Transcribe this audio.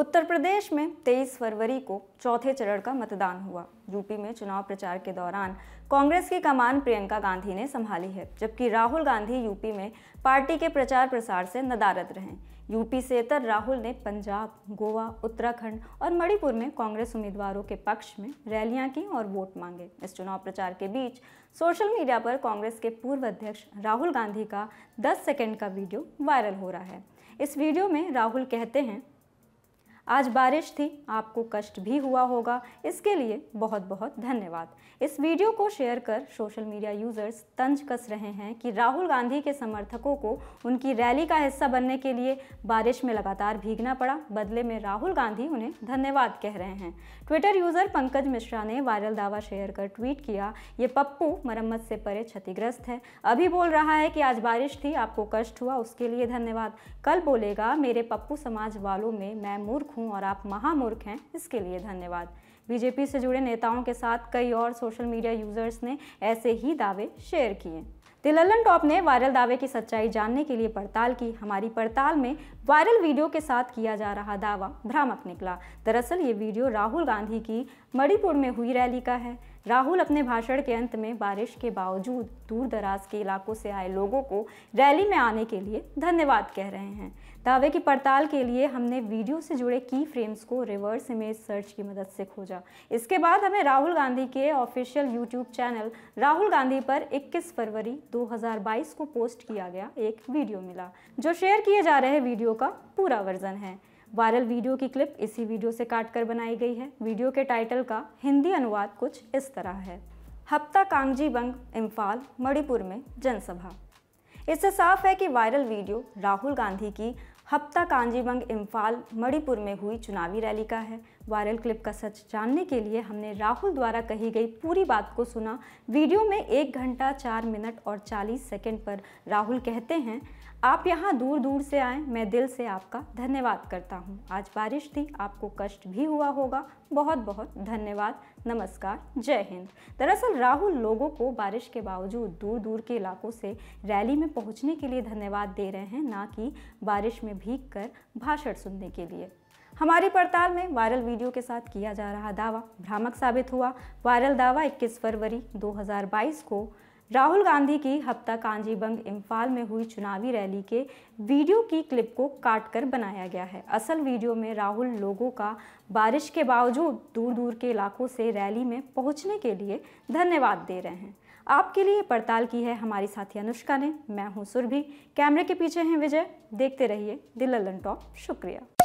उत्तर प्रदेश में 23 फरवरी को चौथे चरण का मतदान हुआ यूपी में चुनाव प्रचार के दौरान कांग्रेस की कमान प्रियंका गांधी ने संभाली है जबकि राहुल गांधी यूपी में पार्टी के प्रचार प्रसार से नदारद रहे यूपी से इतर राहुल ने पंजाब गोवा उत्तराखंड और मणिपुर में कांग्रेस उम्मीदवारों के पक्ष में रैलियां की और वोट मांगे इस चुनाव प्रचार के बीच सोशल मीडिया पर कांग्रेस के पूर्व अध्यक्ष राहुल गांधी का 10 सेकंड का वीडियो वायरल हो रहा है इस वीडियो में राहुल कहते हैं आज बारिश थी आपको कष्ट भी हुआ होगा इसके लिए बहुत बहुत धन्यवाद इस वीडियो को शेयर कर सोशल मीडिया यूज़र्स तंज कस रहे हैं कि राहुल गांधी के समर्थकों को उनकी रैली का हिस्सा बनने के लिए बारिश में लगातार भीगना पड़ा बदले में राहुल गांधी उन्हें धन्यवाद कह रहे हैं ट्विटर यूज़र पंकज मिश्रा ने वायरल दावा शेयर कर ट्वीट किया ये पप्पू मरम्मत से परे क्षतिग्रस्त है अभी बोल रहा है कि आज बारिश थी आपको कष्ट हुआ उसके लिए धन्यवाद कल बोलेगा मेरे पप्पू समाज वालों में मैं मूर्ख मूर्ख हूँ और आप महामूर्ख हैं इसके लिए धन्यवाद बीजेपी से जुड़े नेताओं के साथ कई और सोशल मीडिया यूजर्स ने ऐसे ही दावे शेयर किए तिललन टॉप ने वायरल दावे की सच्चाई जानने के लिए पड़ताल की हमारी पड़ताल में वायरल वीडियो के साथ किया जा रहा दावा भ्रामक निकला दरअसल ये वीडियो राहुल गांधी की मणिपुर में हुई रैली का है राहुल अपने भाषण के अंत में बारिश के बावजूद दूर दराज के इलाकों से आए लोगों को रैली में आने के लिए धन्यवाद कह रहे हैं दावे की पड़ताल के लिए हमने वीडियो से जुड़े की फ्रेम्स को रिवर्स इमेज सर्च की मदद से खोजा इसके बाद हमें राहुल गांधी के official YouTube channel Rahul Gandhi पर 21 फरवरी 2022 को पोस्ट किया गया एक वीडियो मिला जो शेयर किए जा रहे वीडियो का पूरा वर्जन है वायरल वीडियो की क्लिप इसी वीडियो से काट कर बनाई गई है वीडियो के टाइटल का हिंदी अनुवाद कुछ इस तरह है हप्ता कांगजी बंग इम्फाल मणिपुर में जनसभा इससे साफ है कि वायरल वीडियो राहुल गांधी की हप्ता कांजीबंग इम्फाल मणिपुर में हुई चुनावी रैली का है वायरल क्लिप का सच जानने के लिए हमने राहुल द्वारा कही गई पूरी बात को सुना वीडियो में एक घंटा चार मिनट और चालीस सेकेंड पर राहुल कहते हैं आप यहाँ दूर दूर से आए मैं दिल से आपका धन्यवाद करता हूँ आज बारिश थी आपको कष्ट भी हुआ होगा बहुत बहुत धन्यवाद नमस्कार जय हिंद दरअसल राहुल लोगों को बारिश के बावजूद दूर दूर के इलाकों से रैली में पहुँचने के लिए धन्यवाद दे रहे हैं ना कि बारिश में भीग कर भाषण सुनने के लिए हमारी पड़ताल में वायरल वीडियो के साथ किया जा रहा दावा भ्रामक साबित हुआ वायरल दावा 21 फरवरी 2022 को राहुल गांधी की हफ्ता कांजीबंग इम्फाल में हुई चुनावी रैली के वीडियो की क्लिप को काटकर बनाया गया है असल वीडियो में राहुल लोगों का बारिश के बावजूद दूर दूर के इलाकों से रैली में पहुंचने के लिए धन्यवाद दे रहे हैं आपके लिए पड़ताल की है हमारी साथी अनुष्का ने मैं हूं सुरभि कैमरे के पीछे हैं विजय देखते रहिए दिल ललन टॉप शुक्रिया